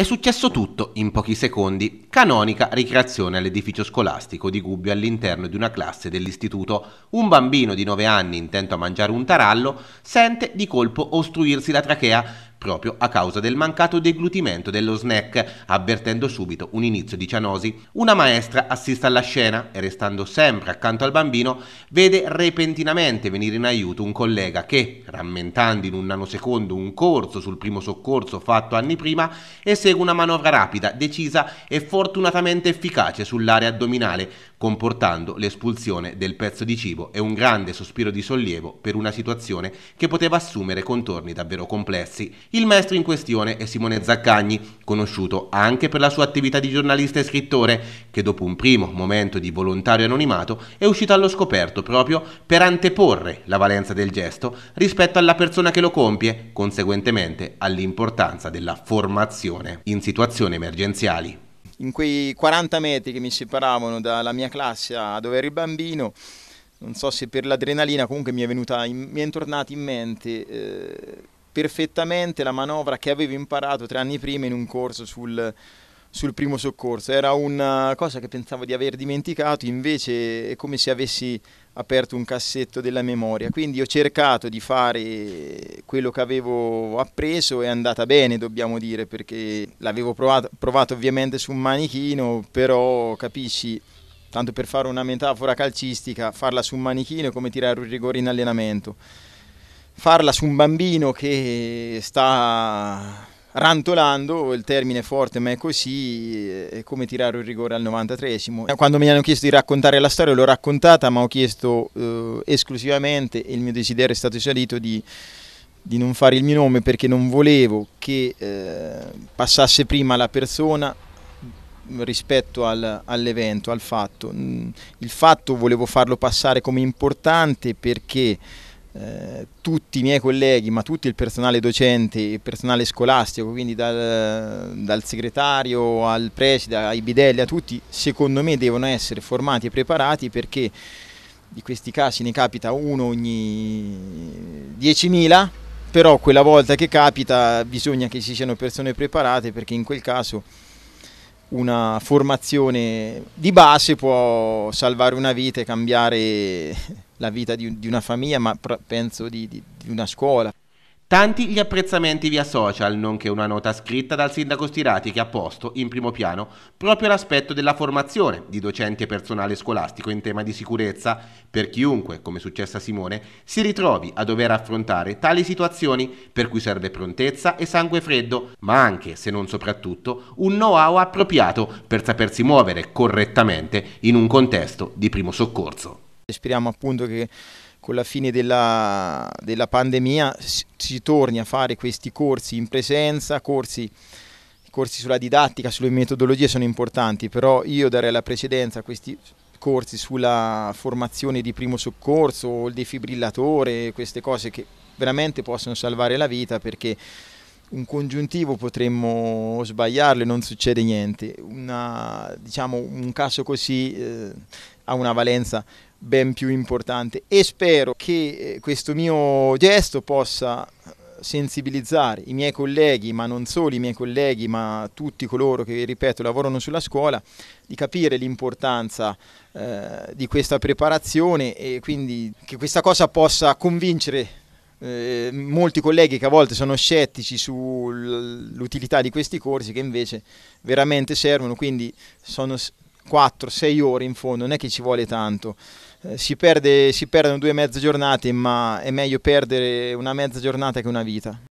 È successo tutto in pochi secondi. Canonica ricreazione all'edificio scolastico di Gubbio all'interno di una classe dell'istituto. Un bambino di 9 anni intento a mangiare un tarallo sente di colpo ostruirsi la trachea proprio a causa del mancato deglutimento dello snack, avvertendo subito un inizio di cianosi. Una maestra assiste alla scena e restando sempre accanto al bambino vede repentinamente venire in aiuto un collega che, rammentando in un nanosecondo un corso sul primo soccorso fatto anni prima, esegue una manovra rapida, decisa e fortunatamente efficace sull'area addominale, comportando l'espulsione del pezzo di cibo e un grande sospiro di sollievo per una situazione che poteva assumere contorni davvero complessi. Il maestro in questione è Simone Zaccagni, conosciuto anche per la sua attività di giornalista e scrittore, che dopo un primo momento di volontario anonimato è uscito allo scoperto proprio per anteporre la valenza del gesto rispetto alla persona che lo compie, conseguentemente all'importanza della formazione in situazioni emergenziali. In quei 40 metri che mi separavano dalla mia classe a dove ero il bambino, non so se per l'adrenalina, comunque mi è, venuta in, mi è tornata in mente eh, perfettamente la manovra che avevo imparato tre anni prima in un corso sul, sul primo soccorso. Era una cosa che pensavo di aver dimenticato, invece è come se avessi aperto un cassetto della memoria. Quindi ho cercato di fare quello che avevo appreso, è andata bene, dobbiamo dire, perché l'avevo provato, provato ovviamente su un manichino, però capisci, tanto per fare una metafora calcistica, farla su un manichino è come tirare un rigore in allenamento farla su un bambino che sta rantolando, il termine forte ma è così, è come tirare un rigore al 93esimo. Quando mi hanno chiesto di raccontare la storia l'ho raccontata, ma ho chiesto eh, esclusivamente, e il mio desiderio è stato esalito, di, di, non fare il mio nome perché non volevo che eh, passasse prima la persona rispetto al, all'evento, al fatto. Mm, il fatto volevo farlo passare come importante perché eh, tutti i miei colleghi, ma tutto il personale docente, il personale scolastico, quindi dal, dal segretario al preside, ai bidelli, a tutti, secondo me devono essere formati e preparati perché di questi casi ne capita uno ogni 10.000, però quella volta che capita bisogna che ci siano persone preparate perché in quel caso una formazione di base può salvare una vita e cambiare la vita di, di una famiglia, ma pr- penso di, di, di una scuola. Tanti gli apprezzamenti via social, nonché una nota scritta dal sindaco Stirati che ha posto in primo piano proprio l'aspetto della formazione di docenti e personale scolastico in tema di sicurezza per chiunque, come è successo a Simone, si ritrovi a dover affrontare tali situazioni per cui serve prontezza e sangue freddo, ma anche, se non soprattutto, un know-how appropriato per sapersi muovere correttamente in un contesto di primo soccorso. Speriamo appunto che con la fine della, della pandemia si, si torni a fare questi corsi in presenza, corsi corsi sulla didattica, sulle metodologie sono importanti, però io darei la precedenza a questi corsi sulla formazione di primo soccorso, il defibrillatore, queste cose che veramente possono salvare la vita perché un congiuntivo potremmo sbagliarlo e non succede niente. Una, diciamo, un caso così eh, ha una valenza ben più importante e spero che eh, questo mio gesto possa eh, sensibilizzare i miei colleghi, ma non solo i miei colleghi, ma tutti coloro che, ripeto, lavorano sulla scuola, di capire l'importanza eh, di questa preparazione e quindi che questa cosa possa convincere eh, molti colleghi che a volte sono scettici sull'utilità di questi corsi che invece veramente servono, quindi sono 4-6 ore in fondo, non è che ci vuole tanto. Eh, si, perde, si perdono due mezze giornate, ma è meglio perdere una mezza giornata che una vita.